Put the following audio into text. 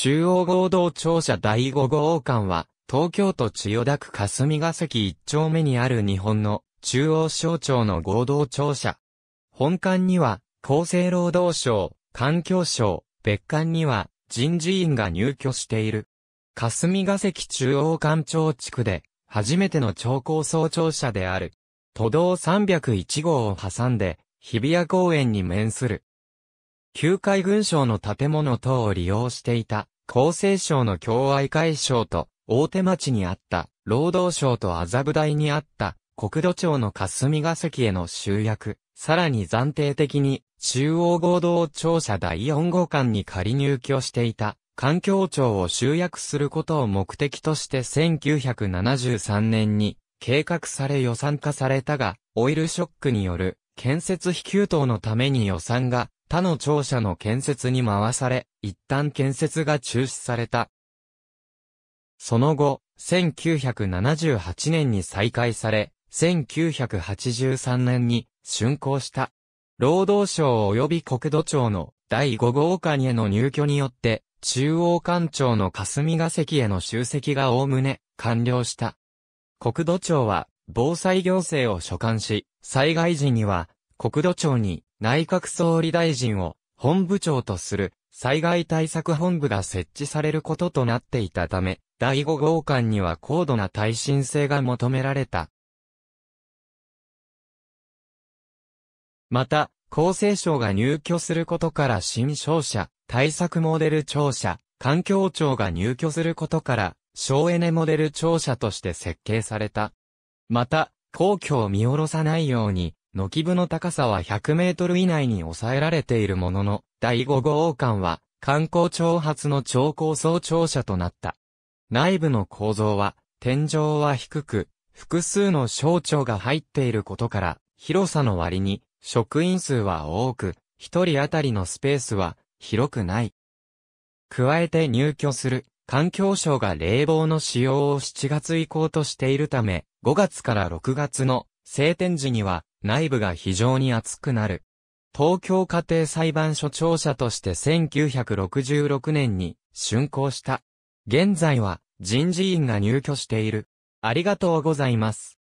中央合同庁舎第5号館は、東京都千代田区霞ヶ関1丁目にある日本の中央省庁の合同庁舎。本館には、厚生労働省、環境省、別館には人事院が入居している。霞ヶ関中央館庁地区で、初めての超高層庁舎である。都道301号を挟んで、日比谷公園に面する。旧海軍省の建物等を利用していた厚生省の共愛会省と、大手町にあった、労働省と麻布台にあった、国土庁の霞が関への集約、さらに暫定的に、中央合同庁舎第4号館に仮入居していた、環境庁を集約することを目的として1973年に、計画され予算化されたが、オイルショックによる建設費給等のために予算が他の庁舎の建設に回され、一旦建設が中止された。その後、1978年に再開され、1983年に竣工した。労働省及び国土庁の第5号館への入居によって、中央官庁の霞ヶ関への集積がおおむね完了した。国土庁は防災行政を所管し、災害時には国土庁に内閣総理大臣を本部長とする災害対策本部が設置されることとなっていたため、第5号館には高度な耐震性が求められた。また、厚生省が入居することから新商社、対策モデル庁舎、環境庁が入居することから、省エネモデル庁舎として設計された。また、皇居を見下ろさないように、軒部の高さは100メートル以内に抑えられているものの、第5号館は、観光庁発の超高層庁舎となった。内部の構造は、天井は低く、複数の省庁が入っていることから、広さの割に、職員数は多く、一人当たりのスペースは、広くない。加えて入居する、環境省が冷房の使用を7月以降としているため、5月から6月の晴天時には内部が非常に熱くなる。東京家庭裁判所庁舎として1966年に竣工した。現在は人事院が入居している。ありがとうございます。